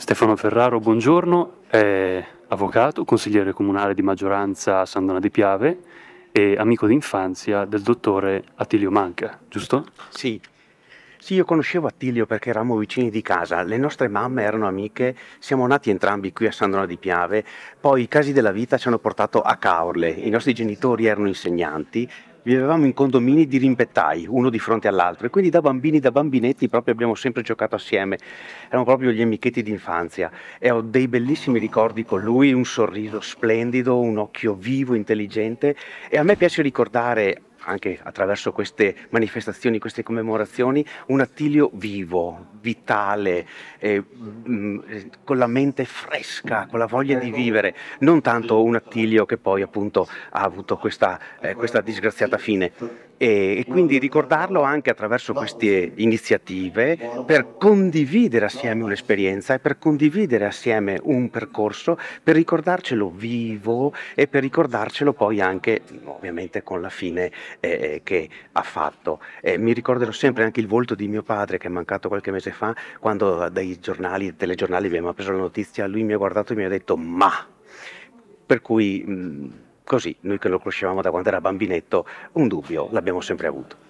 Stefano Ferraro, buongiorno, è avvocato, consigliere comunale di maggioranza a Sandona di Piave e amico d'infanzia del dottore Attilio Manca, giusto? Sì. Sì, io conoscevo Attilio perché eravamo vicini di casa, le nostre mamme erano amiche, siamo nati entrambi qui a Sandona di Piave, poi i casi della vita ci hanno portato a Caorle, i nostri genitori erano insegnanti vivevamo in condomini di rimpettai, uno di fronte all'altro, e quindi da bambini, da bambinetti proprio abbiamo sempre giocato assieme, erano proprio gli amichetti d'infanzia e ho dei bellissimi ricordi con lui, un sorriso splendido, un occhio vivo, intelligente e a me piace ricordare anche attraverso queste manifestazioni, queste commemorazioni, un Attilio vivo, vitale, eh, mh, mm, eh, con la mente fresca, con la voglia di ecco. vivere, non tanto un Attilio che poi appunto ha avuto questa, eh, ecco, questa ecco. disgraziata fine. E, e, quindi ricordarlo anche attraverso queste iniziative per condividere assieme un'esperienza e per condividere assieme un percorso, per ricordarcelo vivo e per ricordarcelo poi anche ovviamente con la fine eh, eh che ha fatto. mi ricorderò sempre anche il volto di mio padre che è mancato qualche mese mese fa, quando dai giornali, telegiornali abbiamo preso la notizia, lui mi ha guardato e mi ha detto ma. Per cui mm, così, noi che lo conoscevamo da quando era bambinetto, un dubbio l'abbiamo sempre avuto.